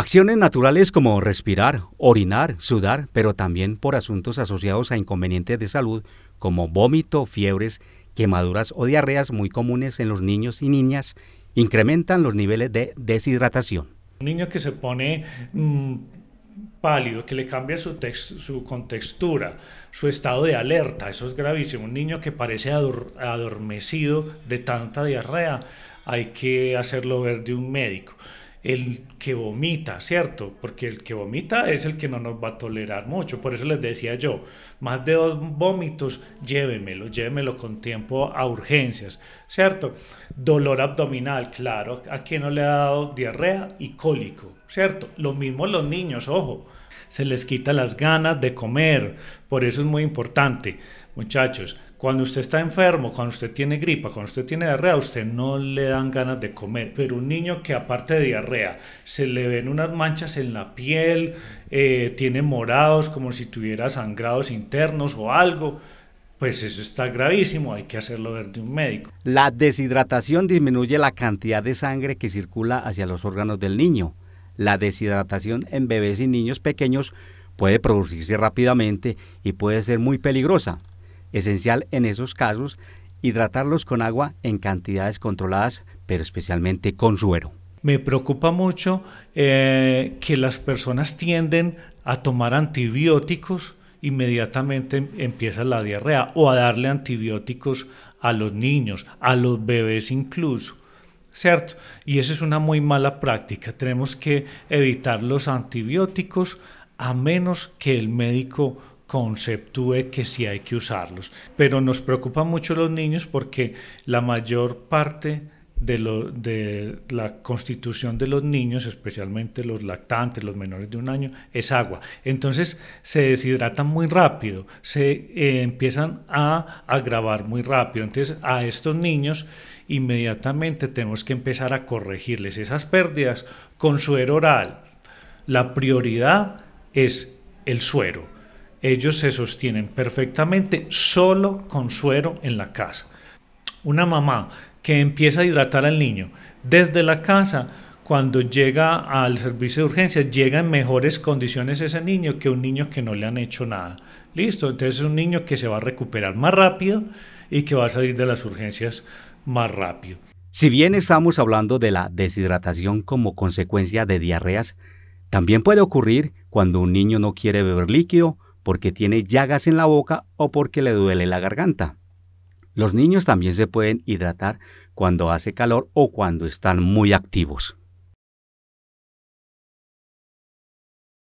Acciones naturales como respirar, orinar, sudar, pero también por asuntos asociados a inconvenientes de salud como vómito, fiebres, quemaduras o diarreas muy comunes en los niños y niñas incrementan los niveles de deshidratación. Un niño que se pone mm, pálido, que le cambia su, su contextura, su estado de alerta, eso es gravísimo. Un niño que parece adormecido de tanta diarrea, hay que hacerlo ver de un médico el que vomita, ¿cierto? Porque el que vomita es el que no nos va a tolerar mucho. Por eso les decía yo, más de dos vómitos, llévemelo, llévemelo con tiempo a urgencias, ¿cierto? Dolor abdominal, claro. ¿A quien no le ha dado diarrea y cólico? ¿cierto? Lo mismo los niños, ojo, se les quita las ganas de comer, por eso es muy importante, muchachos, cuando usted está enfermo, cuando usted tiene gripa, cuando usted tiene diarrea, usted no le dan ganas de comer, pero un niño que aparte de diarrea, se le ven unas manchas en la piel, eh, tiene morados como si tuviera sangrados internos o algo, pues eso está gravísimo, hay que hacerlo ver de un médico. La deshidratación disminuye la cantidad de sangre que circula hacia los órganos del niño la deshidratación en bebés y niños pequeños puede producirse rápidamente y puede ser muy peligrosa. Esencial en esos casos hidratarlos con agua en cantidades controladas, pero especialmente con suero. Me preocupa mucho eh, que las personas tienden a tomar antibióticos inmediatamente empieza la diarrea o a darle antibióticos a los niños, a los bebés incluso. ¿cierto? Y esa es una muy mala práctica. Tenemos que evitar los antibióticos a menos que el médico conceptúe que sí hay que usarlos. Pero nos preocupan mucho los niños porque la mayor parte de, la constitución de los niños, especialmente los lactantes, los menores de un año, es agua. Entonces se deshidratan muy rápido, se eh, empiezan a agravar muy rápido. Entonces a estos niños inmediatamente tenemos que empezar a corregirles esas pérdidas con suero oral. La prioridad es el suero. Ellos se sostienen perfectamente solo con suero en la casa. Una mamá que empieza a hidratar al niño desde la casa, cuando llega al servicio de urgencias llega en mejores condiciones ese niño que un niño que no le han hecho nada. Listo, entonces es un niño que se va a recuperar más rápido y que va a salir de las urgencias más rápido. Si bien estamos hablando de la deshidratación como consecuencia de diarreas, también puede ocurrir cuando un niño no quiere beber líquido porque tiene llagas en la boca o porque le duele la garganta. Los niños también se pueden hidratar cuando hace calor o cuando están muy activos.